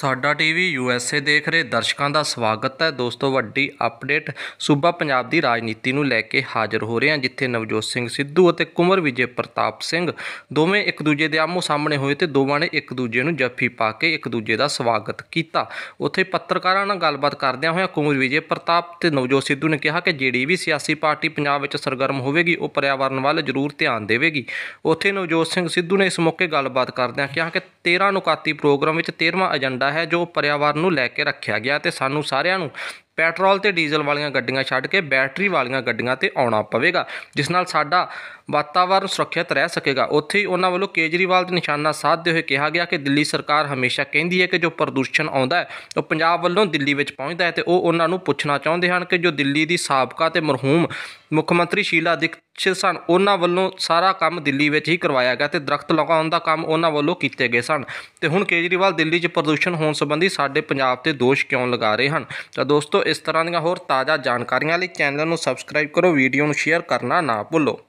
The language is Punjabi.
ਸਾਡਾ ਟੀਵੀ ਯੂਐਸਏ ਦੇਖ ਰਹੇ ਦਰਸ਼ਕਾਂ ਦਾ ਸਵਾਗਤ ਹੈ ਦੋਸਤੋ ਵੱਡੀ ਅਪਡੇਟ ਸੂਬਾ ਪੰਜਾਬ ਦੀ ਰਾਜਨੀਤੀ ਨੂੰ ਲੈ ਕੇ ਹਾਜ਼ਰ ਹੋ ਰਹੇ ਹਾਂ ਜਿੱਥੇ ਨਵਜੋਤ ਸਿੰਘ ਸਿੱਧੂ ਅਤੇ ਕੁਮਰ ਵਿਜੇ ਪ੍ਰਤਾਪ ਸਿੰਘ ਦੋਵੇਂ ਇੱਕ ਦੂਜੇ ਦੇ ਆਮੋ ਸਾਹਮਣੇ ਹੋਏ ਤੇ ਦੋਵਾਂ ਨੇ ਇੱਕ ਦੂਜੇ ਨੂੰ ਜੱਫੀ ਪਾ ਕੇ ਇੱਕ ਦੂਜੇ ਦਾ ਸਵਾਗਤ ਕੀਤਾ ਉੱਥੇ ਪੱਤਰਕਾਰਾਂ ਨਾਲ ਗੱਲਬਾਤ ਕਰਦਿਆਂ ਹੋਇਆਂ ਕੁਮਰ ਵਿਜੇ ਪ੍ਰਤਾਪ ਤੇ ਨਵਜੋਤ ਸਿੱਧੂ ਨੇ ਕਿਹਾ ਕਿ ਜਿਹੜੀ ਵੀ ਸਿਆਸੀ ਪਾਰਟੀ ਪੰਜਾਬ ਵਿੱਚ ਸਰਗਰਮ ਹੋਵੇਗੀ ਉਹ ਪਰਿਆਵਰਣ ਵੱਲ ਜ਼ਰੂਰ ਧਿਆਨ ਦੇਵੇਗੀ ਉੱਥੇ ਨਵਜੋਤ ਸਿੰਘ ਸਿੱਧੂ ਨੇ ਇਸ ਮੌਕੇ ਗੱਲਬਾਤ ਕਰਦਿਆਂ ਕਿਹਾ ਕਿ 13 ਨੁਕਾਤੀ ਪ੍ਰੋਗਰਾਮ ਵਿੱਚ 13ਵਾਂ ਏਜੰਡਾ ਜਾਂਦਾ ਹੈ ਜੋ ਪਰਿਆਵਰਨ ਨੂੰ ਲੈ ਕੇ ਰੱਖਿਆ ਗਿਆ ਤੇ ਸਾਨੂੰ ਸਾਰਿਆਂ ਨੂੰ ਪੈਟਰੋਲ ਤੇ ਡੀਜ਼ਲ ਵਾਲੀਆਂ ਗੱਡੀਆਂ ਛੱਡ ਕੇ ਬੈਟਰੀ ਵਾਲੀਆਂ ਗੱਡੀਆਂ ਤੇ ਆਉਣਾ ਪਵੇਗਾ ਜਿਸ ਨਾਲ ਸਾਡਾ ਵਾਤਾਵਰਨ ਸੁਰੱਖਿਅਤ ਰਹਿ ਸਕੇਗਾ ਉੱਥੇ ਹੀ ਉਹਨਾਂ ਵੱਲੋਂ ਕੇਜਰੀਵਾਲ ਦੇ ਨਿਸ਼ਾਨਾ ਸਾਧਦੇ ਹੋਏ ਕਿਹਾ ਗਿਆ ਕਿ ਦਿੱਲੀ ਸਰਕਾਰ ਹਮੇਸ਼ਾ ਕਹਿੰਦੀ ਹੈ ਕਿ ਜੋ ਪ੍ਰਦੂਸ਼ਣ ਆਉਂਦਾ ਹੈ ਉਹ ਪੰਜਾਬ ਵੱਲੋਂ ਦਿੱਲੀ ਵਿੱਚ ਪਹੁੰਚਦਾ ਹੈ ਤੇ ਉਹ ਉਹਨਾਂ ਨੂੰ ਪੁੱਛਣਾ ਚਾਹੁੰਦੇ ਹਨ ਕਿ ਜੋ ਦਿੱਲੀ ਦੀ ਸਾਬਕਾ ਤੇ ਮਰਹੂਮ ਮੁੱਖ ਮੰਤਰੀ ਸ਼ੀਲਾ ਦਿਕ ਸ਼ਿਲ ਸਨ ਉਹਨਾਂ ਵੱਲੋਂ ਸਾਰਾ ਕੰਮ ਦਿੱਲੀ ਵਿੱਚ ਹੀ ਕਰਵਾਇਆ ਗਿਆ ਤੇ ਦਰਖਤ ਲਗਾਉਣ ਦਾ ਕੰਮ ਉਹਨਾਂ ਵੱਲੋਂ ਕੀਤੇ ਗਏ ਸਨ ਤੇ ਹੁਣ ਕੇਜਰੀਵਾਲ ਦਿੱਲੀ 'ਚ ਪ੍ਰਦੂਸ਼ਣ ਹੋਣ ਸੰਬੰਧੀ ਸਾਡੇ ਪੰਜਾਬ ਤੇ ਦੋਸ਼ ਕਿਉਂ ਲਗਾ ਰਹੇ ਹਨ ਤਾਂ ਦੋਸਤੋ ਇਸ ਤਰ੍ਹਾਂ ਦੀਆਂ ਹੋਰ ਤਾਜ਼ਾ ਜਾਣਕਾਰੀਆਂ ਲਈ ਚੈਨਲ ਨੂੰ ਸਬਸਕ੍ਰਾਈਬ ਕਰੋ ਵੀਡੀਓ ਨੂੰ ਸ਼ੇਅਰ ਕਰਨਾ ਨਾ ਭੁੱਲੋ